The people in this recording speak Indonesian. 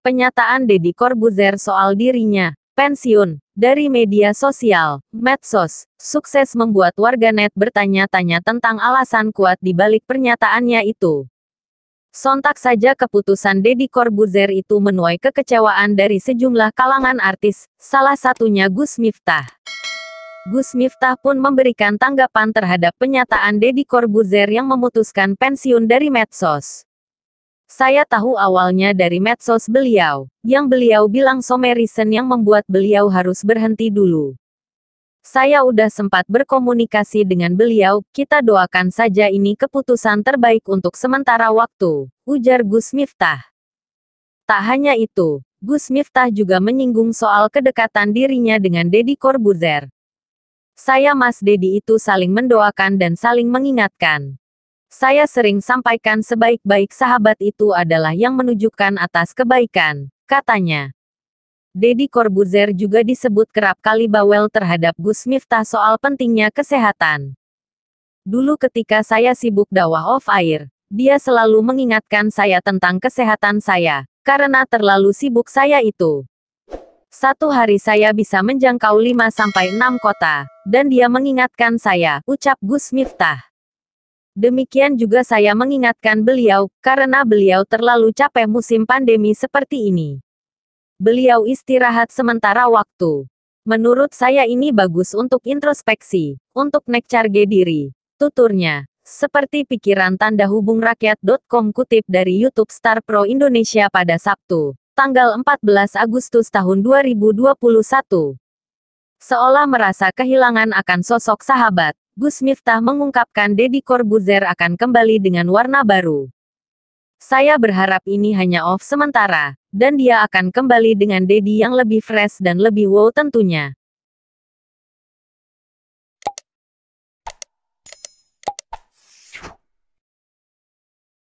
Pernyataan Deddy Corbuzier soal dirinya, pensiun, dari media sosial, medsos, sukses membuat warganet bertanya-tanya tentang alasan kuat di balik pernyataannya itu. Sontak saja keputusan Deddy Corbuzier itu menuai kekecewaan dari sejumlah kalangan artis, salah satunya Gus Miftah. Gus Miftah pun memberikan tanggapan terhadap pernyataan Deddy Corbuzier yang memutuskan pensiun dari medsos. Saya tahu awalnya dari medsos beliau, yang beliau bilang Somerisen yang membuat beliau harus berhenti dulu. Saya udah sempat berkomunikasi dengan beliau, kita doakan saja ini keputusan terbaik untuk sementara waktu, ujar Gus Miftah. Tak hanya itu, Gus Miftah juga menyinggung soal kedekatan dirinya dengan Deddy Corbuzier. Saya Mas Deddy itu saling mendoakan dan saling mengingatkan. Saya sering sampaikan sebaik-baik sahabat itu adalah yang menunjukkan atas kebaikan, katanya. Deddy Corbuzier juga disebut kerap kali bawel terhadap Gus Miftah soal pentingnya kesehatan. Dulu ketika saya sibuk dakwah off air, dia selalu mengingatkan saya tentang kesehatan saya, karena terlalu sibuk saya itu. Satu hari saya bisa menjangkau 5-6 kota, dan dia mengingatkan saya, ucap Gus Miftah. Demikian juga saya mengingatkan beliau, karena beliau terlalu capek musim pandemi seperti ini. Beliau istirahat sementara waktu. Menurut saya ini bagus untuk introspeksi, untuk nekcarge diri. Tuturnya, seperti pikiran tanda hubung rakyat.com kutip dari YouTube Star Pro Indonesia pada Sabtu, tanggal 14 Agustus tahun 2021. Seolah merasa kehilangan akan sosok sahabat, Gus Miftah mengungkapkan Deddy Corbuzier akan kembali dengan warna baru. Saya berharap ini hanya off sementara, dan dia akan kembali dengan Deddy yang lebih fresh dan lebih wow tentunya.